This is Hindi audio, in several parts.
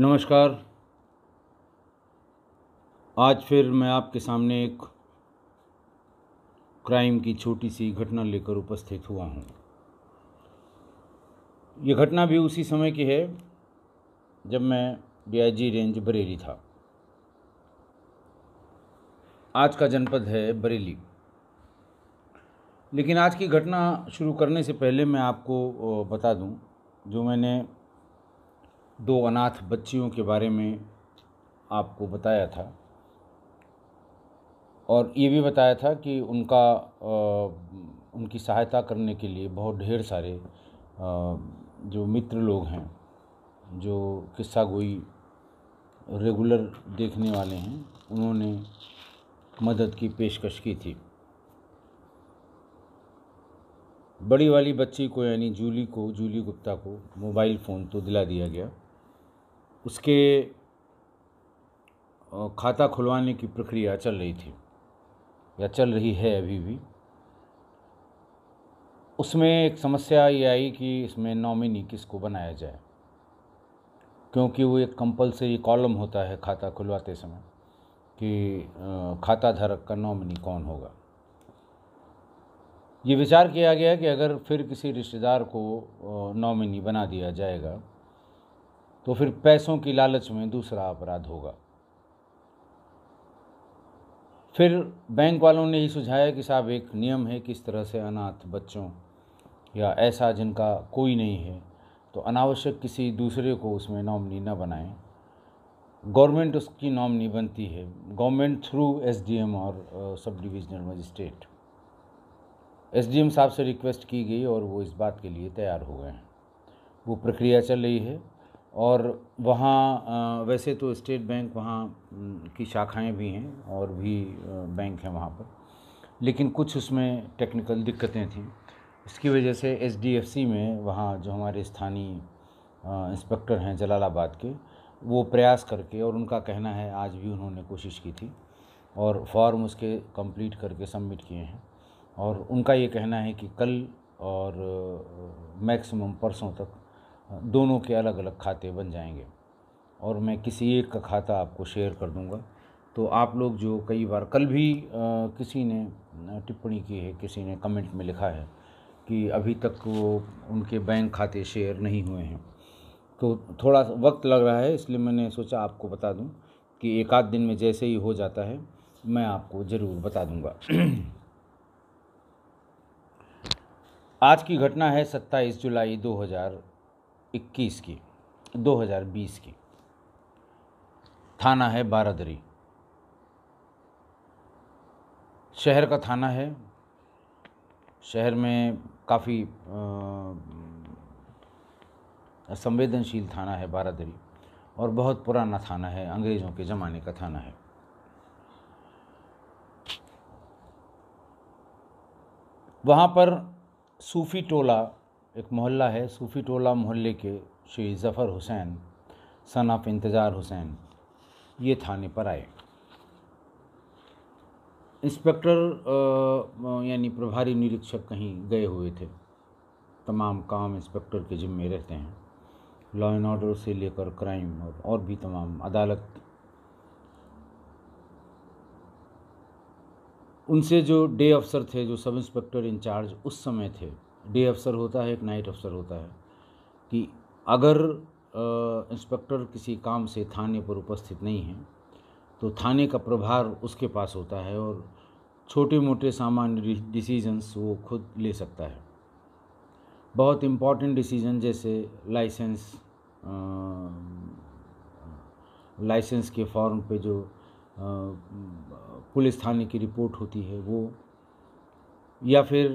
नमस्कार आज फिर मैं आपके सामने एक क्राइम की छोटी सी घटना लेकर उपस्थित हुआ हूँ ये घटना भी उसी समय की है जब मैं डीआईजी रेंज बरेली था आज का जनपद है बरेली लेकिन आज की घटना शुरू करने से पहले मैं आपको बता दूं जो मैंने दो अनाथ बच्चियों के बारे में आपको बताया था और ये भी बताया था कि उनका उनकी सहायता करने के लिए बहुत ढेर सारे जो मित्र लोग हैं जो किस्सा गोई रेगुलर देखने वाले हैं उन्होंने मदद की पेशकश की थी बड़ी वाली बच्ची को यानी जूली को जूली गुप्ता को मोबाइल फ़ोन तो दिला दिया गया उसके खाता खुलवाने की प्रक्रिया चल रही थी या चल रही है अभी भी उसमें एक समस्या ये आई कि इसमें नॉमिनी किसको बनाया जाए क्योंकि वो एक कंपलसरी कॉलम होता है खाता खुलवाते समय कि खाता धारक का नॉमिनी कौन होगा ये विचार किया गया कि अगर फिर किसी रिश्तेदार को नॉमिनी बना दिया जाएगा तो फिर पैसों की लालच में दूसरा अपराध होगा फिर बैंक वालों ने ही सुझाया कि साहब एक नियम है किस तरह से अनाथ बच्चों या ऐसा जिनका कोई नहीं है तो अनावश्यक किसी दूसरे को उसमें नॉमनी ना बनाएं गवर्नमेंट उसकी नॉमनी बनती है गवर्नमेंट थ्रू एसडीएम और सब डिविजनल मजिस्ट्रेट एस साहब से रिक्वेस्ट की गई और वो इस बात के लिए तैयार हो गए हैं वो प्रक्रिया चल रही है और वहाँ वैसे तो स्टेट बैंक वहाँ की शाखाएं भी हैं और भी बैंक हैं वहाँ पर लेकिन कुछ उसमें टेक्निकल दिक्कतें थीं इसकी वजह से एच में वहाँ जो हमारे स्थानीय इंस्पेक्टर हैं जलालाबाद के वो प्रयास करके और उनका कहना है आज भी उन्होंने कोशिश की थी और फॉर्म उसके कंप्लीट करके सबमिट किए हैं और उनका ये कहना है कि कल और मैक्सिमम परसों तक दोनों के अलग अलग खाते बन जाएंगे और मैं किसी एक का खाता आपको शेयर कर दूंगा तो आप लोग जो कई बार कल भी आ, किसी ने टिप्पणी की है किसी ने कमेंट में लिखा है कि अभी तक वो तो उनके बैंक खाते शेयर नहीं हुए हैं तो थोड़ा वक्त लग रहा है इसलिए मैंने सोचा आपको बता दूं कि एक आध दिन में जैसे ही हो जाता है मैं आपको ज़रूर बता दूंगा आज की घटना है 27 जुलाई 2000 इक्कीस की 2020 की थाना है बारादरी शहर का थाना है शहर में काफ़ी संवेदनशील थाना है बारादरी और बहुत पुराना थाना है अंग्रेज़ों के ज़माने का थाना है वहाँ पर सूफ़ी टोला एक मोहल्ला है सूफ़ी टोला मोहल्ले के श्री ज़फ़र हुसैन सन ऑफ इंतज़ार हुसैन ये थाने पर आए इंस्पेक्टर यानी प्रभारी निरीक्षक कहीं गए हुए थे तमाम काम इंस्पेक्टर के जिम्मे रहते हैं लॉ एंड ऑर्डर से लेकर क्राइम और और भी तमाम अदालत उनसे जो डे अफसर थे जो सब इंस्पेक्टर इंचार्ज उस समय थे डे अफसर होता है एक नाइट अफसर होता है कि अगर इंस्पेक्टर किसी काम से थाने पर उपस्थित नहीं है तो थाने का प्रभार उसके पास होता है और छोटे मोटे सामान्य डिसीजंस वो खुद ले सकता है बहुत इम्पॉर्टेंट डिसीजन जैसे लाइसेंस लाइसेंस के फॉर्म पे जो आ, पुलिस थाने की रिपोर्ट होती है वो या फिर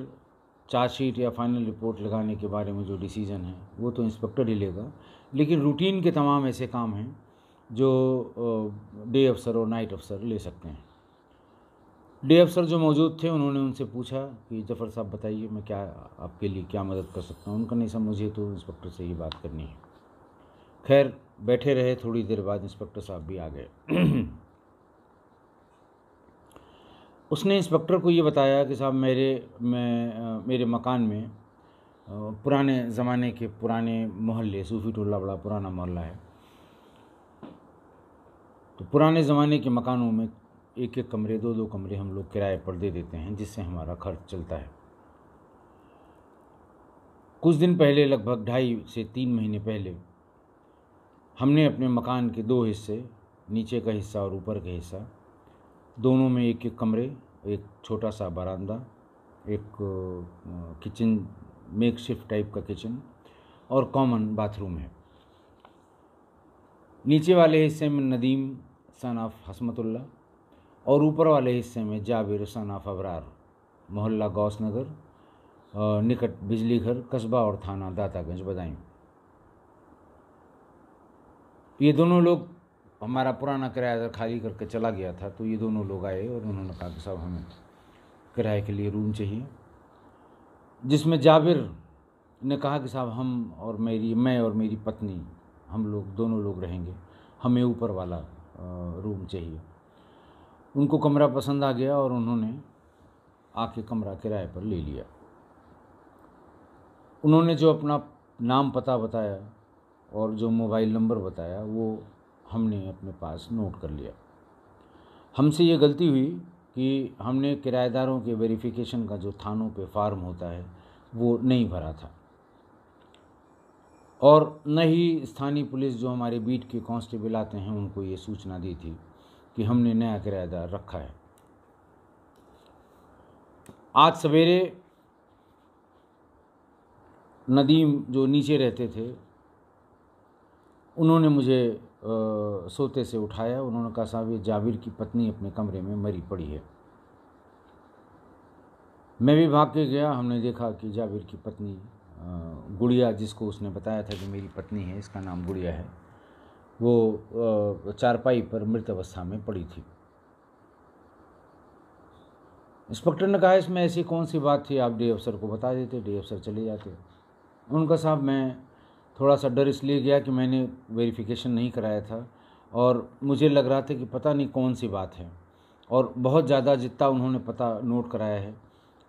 चार्ज शीट या फाइनल रिपोर्ट लगाने के बारे में जो डिसीज़न है वो तो इंस्पेक्टर ही लेगा लेकिन रूटीन के तमाम ऐसे काम हैं जो डे अफसर और नाइट अफसर ले सकते हैं डे अफसर जो मौजूद थे उन्होंने उनसे पूछा कि जफ़र साहब बताइए मैं क्या आपके लिए क्या मदद कर सकता हूँ उनका नहीं सर मुझे तो इंस्पेक्टर से ही बात करनी है खैर बैठे रहे थोड़ी देर बाद इंस्पेक्टर साहब भी आ गए उसने इंस्पेक्टर को ये बताया कि साहब मेरे मैं मेरे मकान में पुराने ज़माने के पुराने मोहल्ले सूफी टोला बड़ा पुराना मोहल्ला है तो पुराने ज़माने के मकानों में एक एक कमरे दो दो कमरे हम लोग किराए पर दे देते हैं जिससे हमारा खर्च चलता है कुछ दिन पहले लगभग ढाई से तीन महीने पहले हमने अपने मकान के दो हिस्से नीचे का हिस्सा और ऊपर का हिस्सा दोनों में एक एक कमरे एक छोटा सा बरामदा एक किचन मेक शिफ्ट टाइप का किचन और कॉमन बाथरूम है नीचे वाले हिस्से में नदीम सन ऑफ हसमतुल्ला और ऊपर वाले हिस्से में जाबिर सन ऑफ अबरार मोहल्ला गौस नगर निकट बिजली घर कस्बा और थाना दातागंज बदायूं ये दोनों लोग हमारा पुराना किराया तो खाली करके चला गया था तो ये दोनों लोग आए और उन्होंने कहा कि साहब हमें किराए के लिए रूम चाहिए जिसमें जाबिर ने कहा कि साहब हम और मेरी मैं और मेरी पत्नी हम लोग दोनों लोग रहेंगे हमें ऊपर वाला रूम चाहिए उनको कमरा पसंद आ गया और उन्होंने आके कमरा किराए पर ले लिया उन्होंने जो अपना नाम पता बताया और जो मोबाइल नंबर बताया वो हमने अपने पास नोट कर लिया हमसे ये गलती हुई कि हमने किराएदारों के वेरिफिकेशन का जो थानों पे फार्म होता है वो नहीं भरा था और न ही स्थानीय पुलिस जो हमारे बीट के कांस्टेबल आते हैं उनको ये सूचना दी थी कि हमने नया किराएदार रखा है आज सवेरे नदीम जो नीचे रहते थे उन्होंने मुझे सोते से उठाया उन्होंने कहा साहब ये जाविर की पत्नी अपने कमरे में मरी पड़ी है मैं भी भाग के गया हमने देखा कि जाविर की पत्नी गुड़िया जिसको उसने बताया था कि मेरी पत्नी है इसका नाम गुड़िया है वो चारपाई पर मृत अवस्था में पड़ी थी इंस्पेक्टर ने कहा इसमें ऐसी कौन सी बात थी आप डी अफसर को बता देते डी अफसर चले जाते उनका साहब मैं थोड़ा सा डर इसलिए गया कि मैंने वेरिफिकेशन नहीं कराया था और मुझे लग रहा था कि पता नहीं कौन सी बात है और बहुत ज़्यादा जितना उन्होंने पता नोट कराया है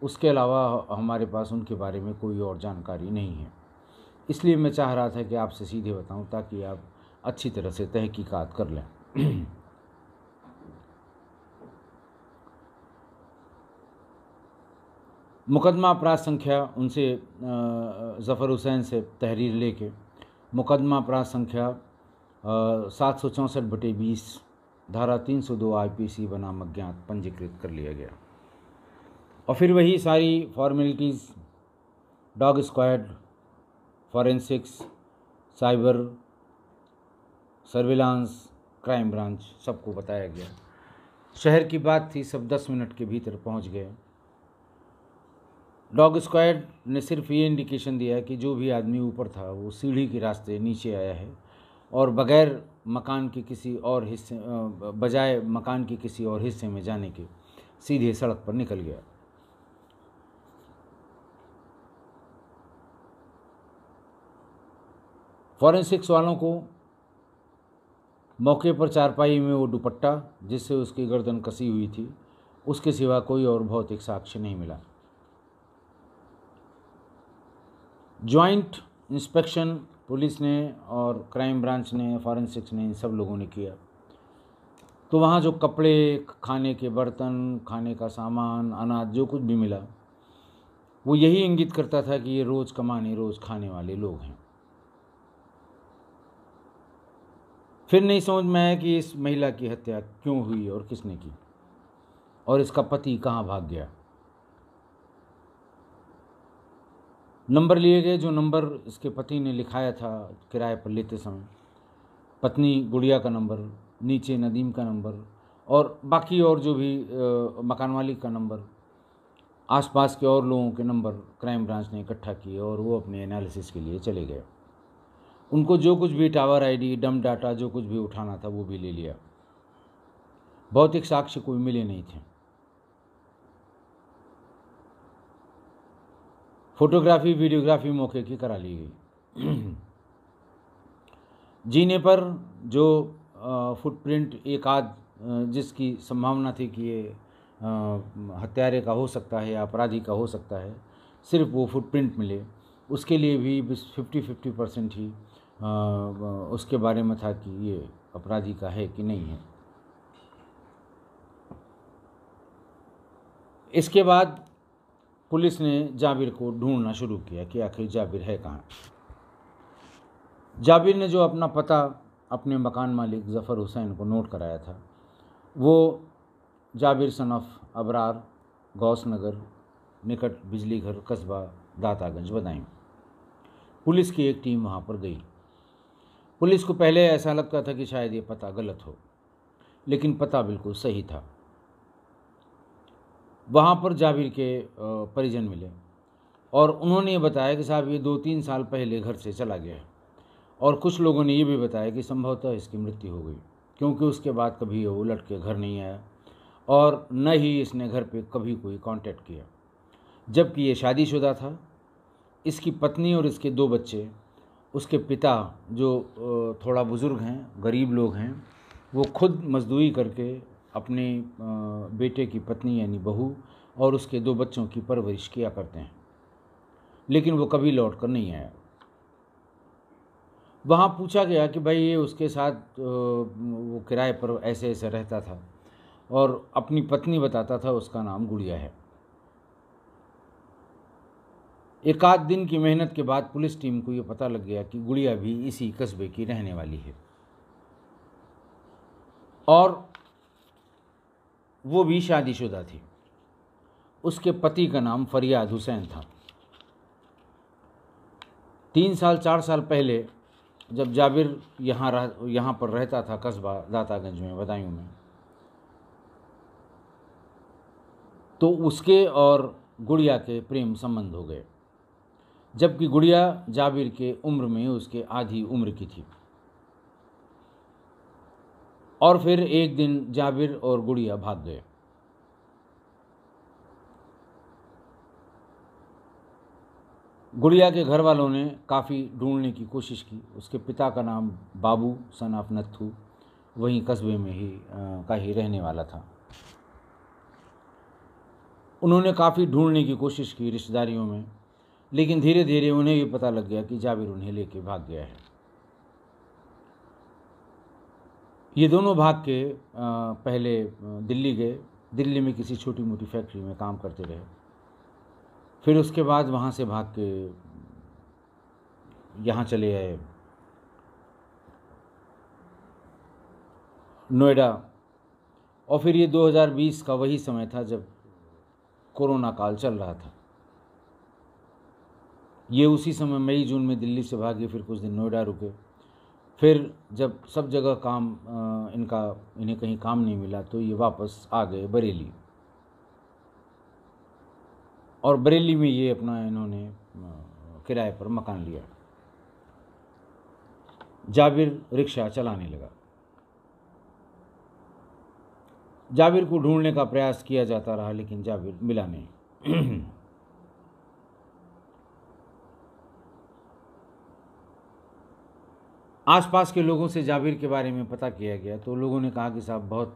उसके अलावा हमारे पास उनके बारे में कोई और जानकारी नहीं है इसलिए मैं चाह रहा था कि आपसे सीधे बताऊं ताकि आप अच्छी तरह से तहकीकात कर लें मुकदमा अपराध संख्या उनसे जफ़र हुसैन से तहरीर लेके मुकदमा अपराध संख्या सात सौ चौंसठ बटे बीस धारा तीन सौ दो आई पी सी बनाम अज्ञात पंजीकृत कर लिया गया और फिर वही सारी formalities dog squad forensics cyber surveillance crime branch सबको बताया गया शहर की बात थी सब दस मिनट के भीतर पहुंच गए डॉग स्क्वाड ने सिर्फ ये इंडिकेशन दिया कि जो भी आदमी ऊपर था वो सीढ़ी के रास्ते नीचे आया है और बगैर मकान के किसी और हिस्से बजाय मकान के किसी और हिस्से में जाने के सीधे सड़क पर निकल गया फॉरेंसिक्स वालों को मौके पर चारपाई में वो दुपट्टा जिससे उसकी गर्दन कसी हुई थी उसके सिवा कोई और भौतिक साक्ष्य नहीं मिला ज्वाइंट इंस्पेक्शन पुलिस ने और क्राइम ब्रांच ने फॉरेंसिक्स ने इन सब लोगों ने किया तो वहाँ जो कपड़े खाने के बर्तन खाने का सामान अनाज जो कुछ भी मिला वो यही इंगित करता था कि ये रोज़ कमाने रोज़ खाने वाले लोग हैं फिर नहीं समझ में आया कि इस महिला की हत्या क्यों हुई और किसने की और इसका पति कहाँ भाग गया नंबर लिए गए जो नंबर इसके पति ने लिखाया था किराए पर लेते समय पत्नी गुड़िया का नंबर नीचे नदीम का नंबर और बाकी और जो भी मकान मालिक का नंबर आसपास के और लोगों के नंबर क्राइम ब्रांच ने इकट्ठा किए और वो अपने एनालिसिस के लिए चले गए उनको जो कुछ भी टावर आईडी डम डाटा जो कुछ भी उठाना था वो भी ले लिया भौतिक साक्ष्य कोई मिले नहीं थे फोटोग्राफी वीडियोग्राफी मौके की करा ली गई जीने पर जो फुटप्रिंट एक आध जिसकी संभावना थी कि ये हत्यारे का हो सकता है या अपराधी का हो सकता है सिर्फ वो फुटप्रिंट मिले उसके लिए भी फिफ्टी फिफ्टी परसेंट ही उसके बारे में था कि ये अपराधी का है कि नहीं है इसके बाद पुलिस ने जाबिर को ढूंढना शुरू किया कि आखिर जाबिर है कहाँ जाबिर ने जो अपना पता अपने मकान मालिक ज़फ़र हुसैन को नोट कराया था वो जाबिर सनफ अबरार गौस नगर निकट बिजली घर कस्बा दातागंज बदायूं पुलिस की एक टीम वहाँ पर गई पुलिस को पहले ऐसा लगता था कि शायद ये पता गलत हो लेकिन पता बिल्कुल सही था वहाँ पर जाबिर के परिजन मिले और उन्होंने ये बताया कि साहब ये दो तीन साल पहले घर से चला गया और कुछ लोगों ने ये भी बताया कि संभवतः इसकी मृत्यु हो गई क्योंकि उसके बाद कभी ये उलट के घर नहीं आया और न ही इसने घर पे कभी कोई कांटेक्ट किया जबकि ये शादीशुदा था इसकी पत्नी और इसके दो बच्चे उसके पिता जो थोड़ा बुज़ुर्ग हैं गरीब लोग हैं वो खुद मजदूरी करके अपने बेटे की पत्नी यानी बहू और उसके दो बच्चों की परवरिश किया करते हैं लेकिन वो कभी लौट कर नहीं आया वहाँ पूछा गया कि भाई ये उसके साथ वो किराए पर ऐसे ऐसे रहता था और अपनी पत्नी बताता था उसका नाम गुड़िया है एक आध दिन की मेहनत के बाद पुलिस टीम को ये पता लग गया कि गुड़िया भी इसी कस्बे की रहने वाली है और वो भी शादीशुदा थी उसके पति का नाम फरियाद हुसैन था तीन साल चार साल पहले जब जाबिर यहाँ रह यहाँ पर रहता था कस्बा दातागंज में बदायूं में तो उसके और गुड़िया के प्रेम संबंध हो गए जबकि गुड़िया जाबिर के उम्र में उसके आधी उम्र की थी और फिर एक दिन जाबिर और गुड़िया भाग गए गुड़िया के घर वालों ने काफ़ी ढूंढने की कोशिश की उसके पिता का नाम बाबू सन ऑफ नत्थू वहीं कस्बे में ही आ, का ही रहने वाला था उन्होंने काफ़ी ढूंढने की कोशिश की रिश्तेदारियों में लेकिन धीरे धीरे उन्हें भी पता लग गया कि जाबिर उन्हें लेके भाग गया है ये दोनों भाग के पहले दिल्ली गए दिल्ली में किसी छोटी मोटी फैक्ट्री में काम करते रहे फिर उसके बाद वहाँ से भाग के यहाँ चले आए नोएडा और फिर ये 2020 का वही समय था जब कोरोना काल चल रहा था ये उसी समय मई जून में दिल्ली से भागे फिर कुछ दिन नोएडा रुके फिर जब सब जगह काम इनका इन्हें कहीं काम नहीं मिला तो ये वापस आ गए बरेली और बरेली में ये अपना इन्होंने किराए पर मकान लिया जाबिर रिक्शा चलाने लगा जाबिर को ढूंढने का प्रयास किया जाता रहा लेकिन जाबिर मिला नहीं आसपास के लोगों से जाबिर के बारे में पता किया गया तो लोगों ने कहा कि साहब बहुत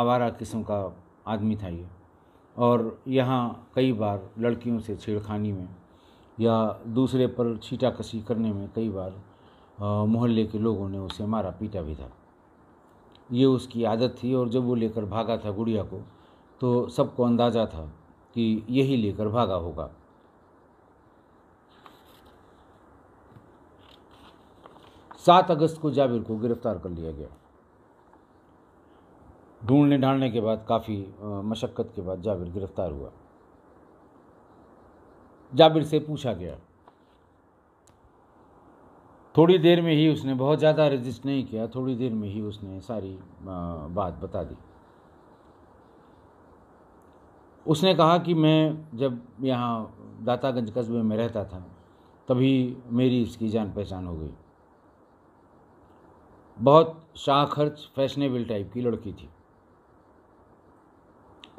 आवारा किस्म का आदमी था ये और यहाँ कई बार लड़कियों से छेड़खानी में या दूसरे पर छीटा कसी करने में कई बार मोहल्ले के लोगों ने उसे मारा पीटा भी था ये उसकी आदत थी और जब वो लेकर भागा था गुड़िया को तो सबको अंदाज़ा था कि यही लेकर भागा होगा सात अगस्त को जाबिर को गिरफ्तार कर लिया गया ढूंढने ढालने के बाद काफ़ी मशक्क़त के बाद जाबिर गिरफ्तार हुआ जाबिर से पूछा गया थोड़ी देर में ही उसने बहुत ज़्यादा रजिस्ट नहीं किया थोड़ी देर में ही उसने सारी बात बता दी उसने कहा कि मैं जब यहाँ दातागंज कस्बे में रहता था तभी मेरी इसकी जान पहचान हो गई बहुत शाह खर्च फैशनेबल टाइप की लड़की थी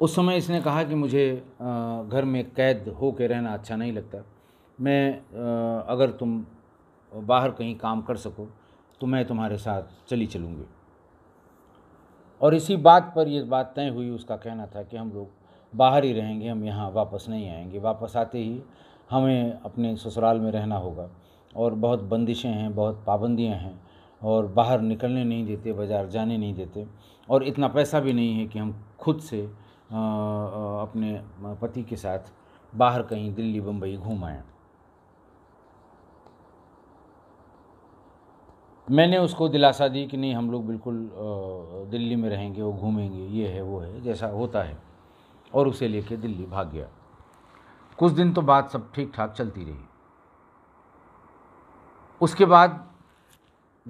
उस समय इसने कहा कि मुझे घर में कैद हो के रहना अच्छा नहीं लगता मैं अगर तुम बाहर कहीं काम कर सको तो मैं तुम्हारे साथ चली चलूँगी और इसी बात पर ये बात तय हुई उसका कहना था कि हम लोग बाहर ही रहेंगे हम यहाँ वापस नहीं आएंगे वापस आते ही हमें अपने ससुराल में रहना होगा और बहुत बंदिशें हैं बहुत पाबंदियाँ हैं और बाहर निकलने नहीं देते बाज़ार जाने नहीं देते और इतना पैसा भी नहीं है कि हम खुद से अपने पति के साथ बाहर कहीं दिल्ली बम्बई घूम आए मैंने उसको दिलासा दी कि नहीं हम लोग बिल्कुल दिल्ली में रहेंगे वो घूमेंगे ये है वो है जैसा होता है और उसे लेके दिल्ली भाग गया कुछ दिन तो बात सब ठीक ठाक चलती रही उसके बाद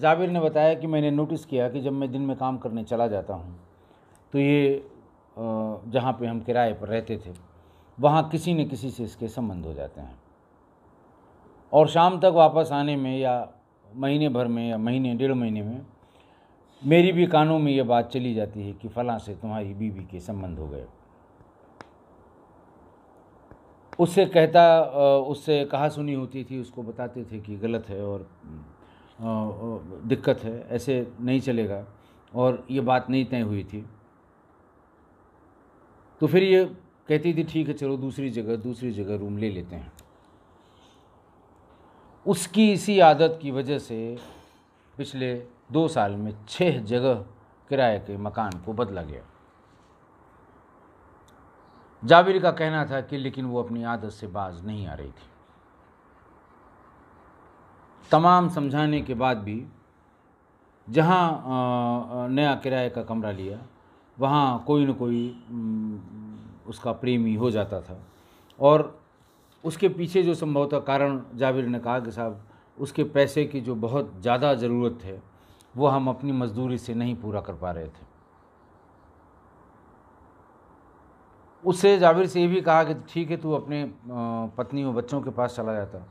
जाबिर ने बताया कि मैंने नोटिस किया कि जब मैं दिन में काम करने चला जाता हूँ तो ये जहाँ पे हम किराए पर रहते थे वहाँ किसी न किसी से इसके संबंध हो जाते हैं और शाम तक वापस आने में या महीने भर में या महीने डेढ़ महीने में मेरी भी कानों में ये बात चली जाती है कि फ़लाँ से तुम्हारी बीवी के संबंध हो गए उससे कहता उससे कहा सुनी होती थी उसको बताते थे कि गलत है और दिक्कत है ऐसे नहीं चलेगा और ये बात नहीं तय हुई थी तो फिर ये कहती थी ठीक है चलो दूसरी जगह दूसरी जगह रूम ले लेते हैं उसकी इसी आदत की वजह से पिछले दो साल में छः जगह किराए के मकान को बदला गया जाबिर का कहना था कि लेकिन वो अपनी आदत से बाज नहीं आ रही थी तमाम समझाने के बाद भी जहाँ नया किराए का कमरा लिया वहाँ कोई न कोई उसका प्रेमी हो जाता था और उसके पीछे जो संभवतः कारण जाविर ने कहा कि साहब उसके पैसे की जो बहुत ज़्यादा ज़रूरत है वो हम अपनी मजदूरी से नहीं पूरा कर पा रहे थे उससे जाविर से ये भी कहा कि ठीक है तू अपने पत्नी और बच्चों के पास चला जाता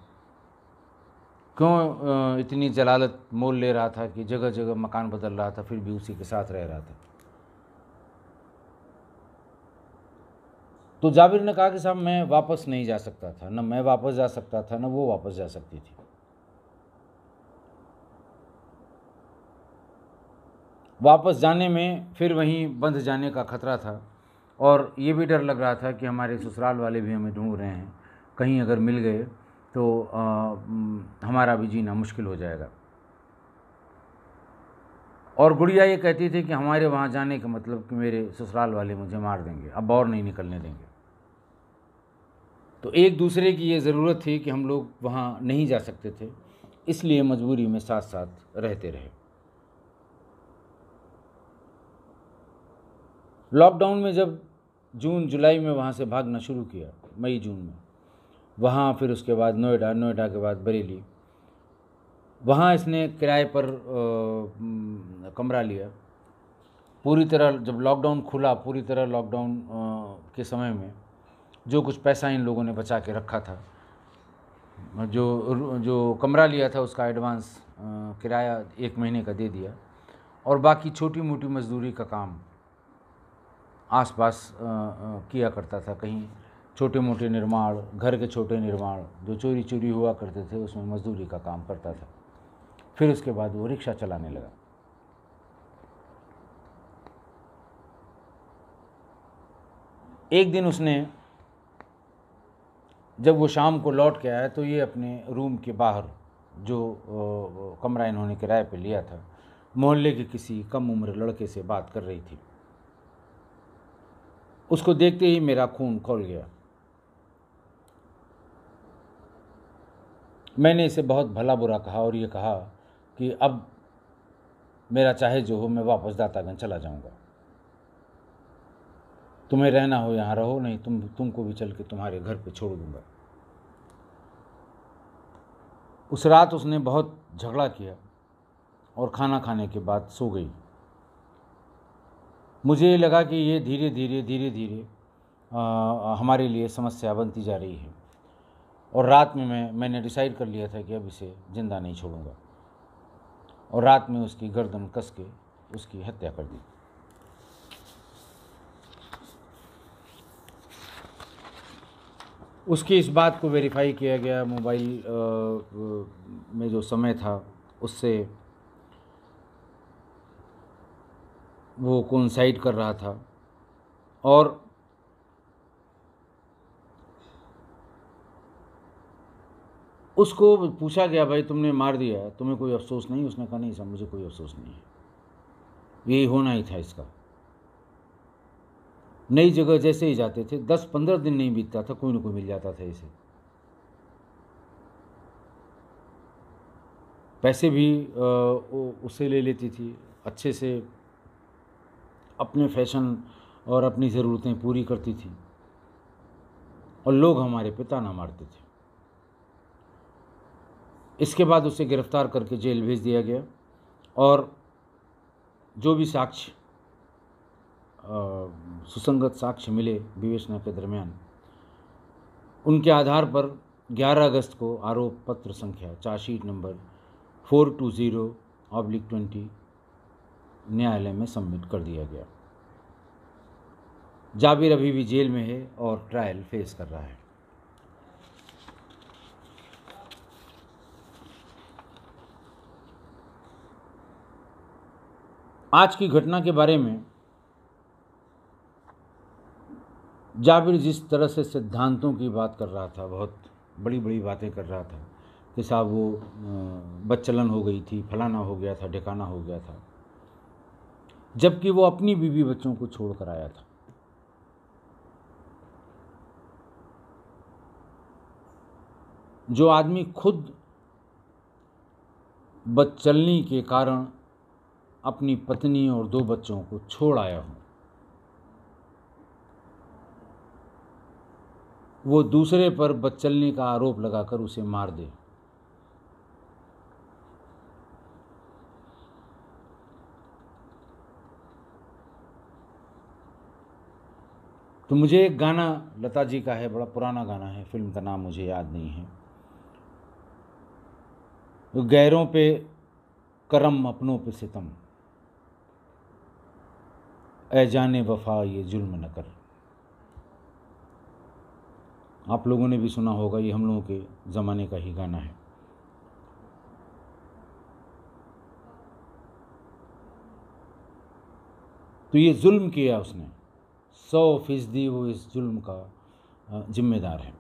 क्यों इतनी जलालत मोल ले रहा था कि जगह जगह मकान बदल रहा था फिर भी उसी के साथ रह रहा था तो जाबिर ने कहा कि साहब मैं वापस नहीं जा सकता था न मैं वापस जा सकता था न वो वापस जा सकती थी वापस जाने में फिर वहीं बंध जाने का खतरा था और ये भी डर लग रहा था कि हमारे ससुराल वाले भी हमें ढूंढ रहे हैं कहीं अगर मिल गए तो आ, हमारा भी जीना मुश्किल हो जाएगा और गुड़िया ये कहती थी कि हमारे वहाँ जाने का मतलब कि मेरे ससुराल वाले मुझे मार देंगे अब और नहीं निकलने देंगे तो एक दूसरे की ये ज़रूरत थी कि हम लोग वहाँ नहीं जा सकते थे इसलिए मजबूरी में साथ साथ रहते रहे लॉकडाउन में जब जून जुलाई में वहाँ से भागना शुरू किया मई जून में वहाँ फिर उसके बाद नोएडा नोएडा के बाद बरेली वहाँ इसने किराए पर कमरा लिया पूरी तरह जब लॉकडाउन खुला पूरी तरह लॉकडाउन के समय में जो कुछ पैसा इन लोगों ने बचा के रखा था जो जो कमरा लिया था उसका एडवांस किराया एक महीने का दे दिया और बाकी छोटी मोटी मजदूरी का काम आसपास किया करता था कहीं छोटे मोटे निर्माण घर के छोटे निर्माण जो चोरी चोरी हुआ करते थे उसमें मजदूरी का काम करता था फिर उसके बाद वो रिक्शा चलाने लगा एक दिन उसने जब वो शाम को लौट के आया तो ये अपने रूम के बाहर जो कमरा इन्होंने किराए पे लिया था मोहल्ले के किसी कम उम्र लड़के से बात कर रही थी उसको देखते ही मेरा खून खोल गया मैंने इसे बहुत भला बुरा कहा और ये कहा कि अब मेरा चाहे जो हो मैं वापस दातागंज चला जाऊंगा तुम्हें रहना हो यहाँ रहो नहीं तुम तुमको भी चल के तुम्हारे घर पे छोड़ दूंगा उस रात उसने बहुत झगड़ा किया और खाना खाने के बाद सो गई मुझे ये लगा कि ये धीरे धीरे धीरे धीरे हमारे लिए समस्या बनती जा रही है और रात में मैं मैंने डिसाइड कर लिया था कि अब इसे ज़िंदा नहीं छोड़ूंगा और रात में उसकी गर्दन कस के उसकी हत्या कर दी उसकी इस बात को वेरीफाई किया गया मोबाइल में जो समय था उससे वो कोइंसाइड कर रहा था और उसको पूछा गया भाई तुमने मार दिया तुम्हें कोई अफसोस नहीं उसने कहा नहीं सर मुझे कोई अफसोस नहीं है ये होना ही था इसका नई जगह जैसे ही जाते थे दस पंद्रह दिन नहीं बीतता था कोई ना कोई मिल जाता था इसे पैसे भी उससे ले लेती थी अच्छे से अपने फैशन और अपनी ज़रूरतें पूरी करती थी और लोग हमारे पे ताना मारते थे इसके बाद उसे गिरफ़्तार करके जेल भेज दिया गया और जो भी साक्ष्य सुसंगत साक्ष्य मिले विवेचना के दरमियान उनके आधार पर 11 अगस्त को आरोप पत्र संख्या chargesheet number four two zero oblique twenty न्यायालय में सबमिट कर दिया गया जाबिर अभी भी जेल में है और ट्रायल फेस कर रहा है आज की घटना के बारे में जाबिर जिस तरह से सिद्धांतों की बात कर रहा था बहुत बड़ी बड़ी बातें कर रहा था कि साहब वो बच्चलन हो गई थी फलाना हो गया था ढिकाना हो गया था जबकि वो अपनी बीवी बच्चों को छोड़ कर आया था जो आदमी खुद बदचलनी के कारण अपनी पत्नी और दो बच्चों को छोड़ आया हूँ वो दूसरे पर बचलने का आरोप लगाकर उसे मार दे तो मुझे एक गाना लता जी का है बड़ा पुराना गाना है फिल्म का नाम मुझे याद नहीं है तो गैरों पे करम अपनों पे सितम ए जान वफा ये जुल्म न कर आप लोगों ने भी सुना होगा ये हम लोगों के ज़माने का ही गाना है तो ये जुल्म किया उसने सौ फीसदी वो इस जुल्म का जिम्मेदार है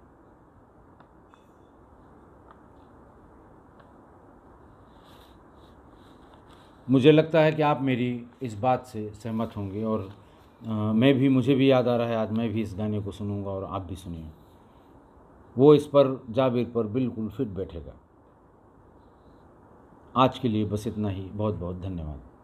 मुझे लगता है कि आप मेरी इस बात से सहमत होंगे और आ, मैं भी मुझे भी याद आ रहा है आज मैं भी इस गाने को सुनूंगा और आप भी सुनिए वो इस पर जाबिर पर बिल्कुल फिट बैठेगा आज के लिए बस इतना ही बहुत बहुत धन्यवाद